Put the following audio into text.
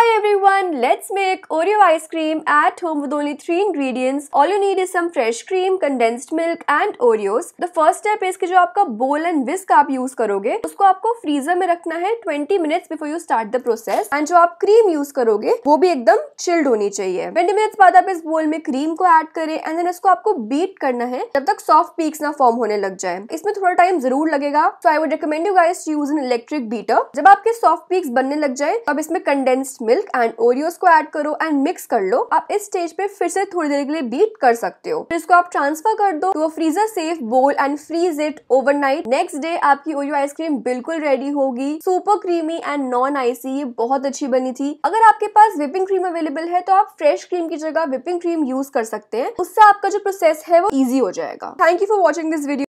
Hi everyone, let's make Oreo ice cream at home with only three ingredients. All you need is some fresh cream, condensed milk and Oreos. The first step is कि जो आपका bowl and whisk आप use करोगे उसको आपको freezer में रखना है 20 minutes before you start the process. And जो आप cream use करोगे वो भी एकदम chilled होनी चाहिए 20 minutes बाद आप इस bowl में cream को add करें and then इसको आपको beat करना है जब तक soft peaks ना form होने लग जाए इसमें थोड़ा time जरूर लगेगा So I would recommend you guys to use an electric beater. जब आपके soft peaks बनने लग जाए अब इसमें condensed milk milk and Oreos को ऐड करो एंड मिक्स कर लो आप इस स्टेज पे फिर से थोड़ी देर के लिए बीट कर सकते हो फिर इसको आप ट्रांसफर कर दो तो freezer safe bowl and freeze it overnight next day आपकी ओरियो आइसक्रीम बिल्कुल रेडी होगी super creamy and non icy ये बहुत अच्छी बनी थी अगर आपके पास विपिंग क्रीम अवेलेबल है तो आप फ्रेश क्रीम की जगह विपिंग क्रीम यूज कर सकते हैं उससे आपका जो प्रोसेस है वो ईजी हो जाएगा thank you for watching this video